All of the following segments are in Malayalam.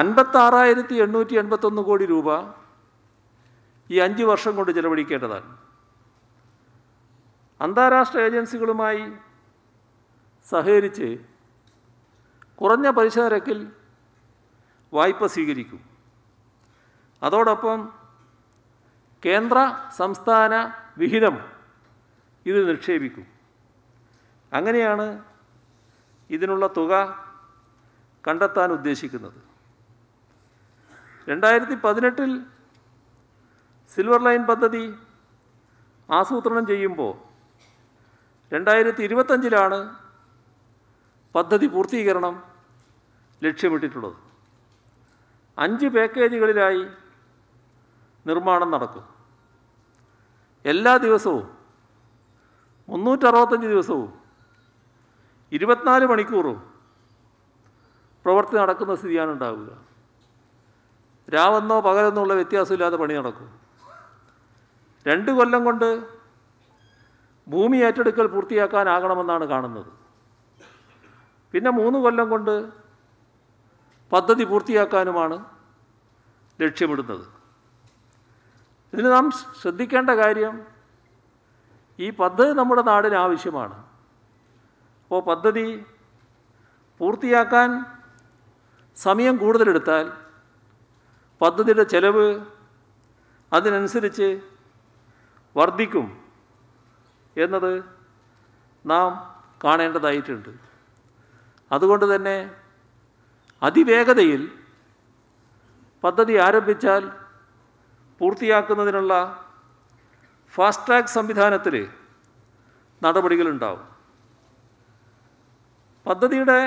അൻപത്താറായിരത്തി എണ്ണൂറ്റി എൺപത്തൊന്ന് കോടി രൂപ ഈ അഞ്ച് വർഷം കൊണ്ട് ചെലവഴിക്കേണ്ടതാണ് അന്താരാഷ്ട്ര ഏജൻസികളുമായി സഹകരിച്ച് കുറഞ്ഞ പലിശ നിരക്കിൽ വായ്പ സ്വീകരിക്കും അതോടൊപ്പം കേന്ദ്ര സംസ്ഥാന വിഹിതം ഇത് നിക്ഷേപിക്കും അങ്ങനെയാണ് ഇതിനുള്ള തുക കണ്ടെത്താൻ ഉദ്ദേശിക്കുന്നത് രണ്ടായിരത്തി പതിനെട്ടിൽ സിൽവർ ലൈൻ പദ്ധതി ആസൂത്രണം ചെയ്യുമ്പോൾ രണ്ടായിരത്തി ഇരുപത്തഞ്ചിലാണ് പദ്ധതി പൂർത്തീകരണം ലക്ഷ്യമിട്ടിട്ടുള്ളത് അഞ്ച് പാക്കേജുകളിലായി നിർമ്മാണം നടക്കും എല്ലാ ദിവസവും മുന്നൂറ്ററുപത്തഞ്ച് ദിവസവും ഇരുപത്തിനാല് മണിക്കൂറും പ്രവൃത്തി നടക്കുന്ന സ്ഥിതിയാണ് ഉണ്ടാവുക രാവെന്നോ പകലെന്നോ ഉള്ള വ്യത്യാസമില്ലാതെ പണി നടക്കും രണ്ട് കൊല്ലം കൊണ്ട് ഭൂമി ഏറ്റെടുക്കൽ പൂർത്തിയാക്കാനാകണമെന്നാണ് കാണുന്നത് പിന്നെ മൂന്ന് കൊല്ലം കൊണ്ട് പദ്ധതി പൂർത്തിയാക്കാനുമാണ് ലക്ഷ്യമിടുന്നത് ഇതിന് നാം ശ്രദ്ധിക്കേണ്ട കാര്യം ഈ പദ്ധതി നമ്മുടെ നാടിന് ആവശ്യമാണ് അപ്പോൾ പദ്ധതി പൂർത്തിയാക്കാൻ സമയം കൂടുതലെടുത്താൽ പദ്ധതിയുടെ ചെലവ് അതിനനുസരിച്ച് വർദ്ധിക്കും എന്നത് നാം കാണേണ്ടതായിട്ടുണ്ട് അതുകൊണ്ട് തന്നെ അതിവേഗതയിൽ പദ്ധതി ആരംഭിച്ചാൽ പൂർത്തിയാക്കുന്നതിനുള്ള ഫാസ്റ്റ് ട്രാക്ക് സംവിധാനത്തിൽ നടപടികളുണ്ടാവും പദ്ധതിയുടെ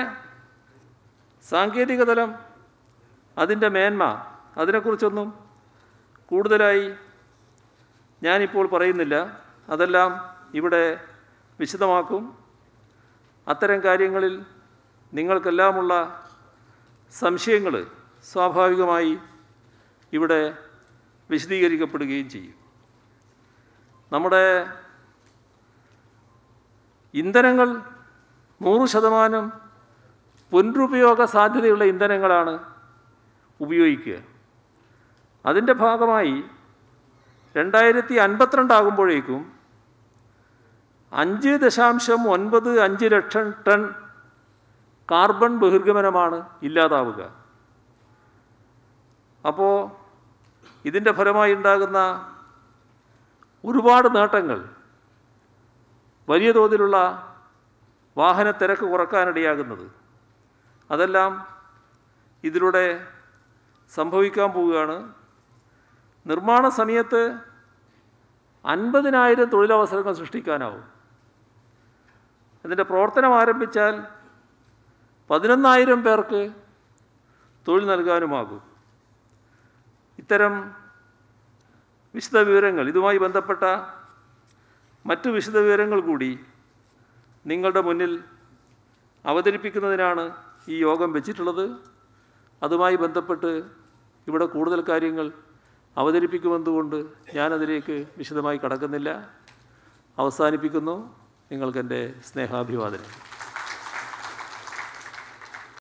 സാങ്കേതികതലം അതിൻ്റെ മേന്മ അതിനെക്കുറിച്ചൊന്നും കൂടുതലായി ഞാനിപ്പോൾ പറയുന്നില്ല അതെല്ലാം ഇവിടെ വിശദമാക്കും അത്തരം കാര്യങ്ങളിൽ നിങ്ങൾക്കെല്ലാമുള്ള സംശയങ്ങൾ സ്വാഭാവികമായി ഇവിടെ വിശദീകരിക്കപ്പെടുകയും ചെയ്യും നമ്മുടെ ഇന്ധനങ്ങൾ നൂറ് ശതമാനം പുനരുപയോഗ സാധ്യതയുള്ള ഇന്ധനങ്ങളാണ് ഉപയോഗിക്കുക അതിൻ്റെ ഭാഗമായി രണ്ടായിരത്തി അൻപത്തിരണ്ടാകുമ്പോഴേക്കും അഞ്ച് ദശാംശം ഒൻപത് അഞ്ച് ലക്ഷം ടൺ കാർബൺ ബഹിർഗമനമാണ് ഇല്ലാതാവുക അപ്പോൾ ഇതിൻ്റെ ഫലമായി ഉണ്ടാകുന്ന ഒരുപാട് നേട്ടങ്ങൾ വലിയ തോതിലുള്ള വാഹന തിരക്ക് കുറക്കാനിടയാകുന്നത് അതെല്ലാം ഇതിലൂടെ സംഭവിക്കാൻ പോവുകയാണ് നിർമ്മാണ സമയത്ത് അൻപതിനായിരം തൊഴിലവസരങ്ങൾ സൃഷ്ടിക്കാനാവും അതിൻ്റെ പ്രവർത്തനം ആരംഭിച്ചാൽ പതിനൊന്നായിരം പേർക്ക് തൊഴിൽ നൽകാനുമാകും ഇത്തരം വിശദ വിവരങ്ങൾ ഇതുമായി ബന്ധപ്പെട്ട മറ്റു വിശദ വിവരങ്ങൾ കൂടി നിങ്ങളുടെ മുന്നിൽ അവതരിപ്പിക്കുന്നതിനാണ് ഈ യോഗം വെച്ചിട്ടുള്ളത് അതുമായി ബന്ധപ്പെട്ട് ഇവിടെ കൂടുതൽ കാര്യങ്ങൾ അവതരിപ്പിക്കുമെന്നുകൊണ്ട് ഞാനതിലേക്ക് വിശദമായി കടക്കുന്നില്ല അവസാനിപ്പിക്കുന്നു നിങ്ങൾക്കെൻ്റെ സ്നേഹാഭിവാദനം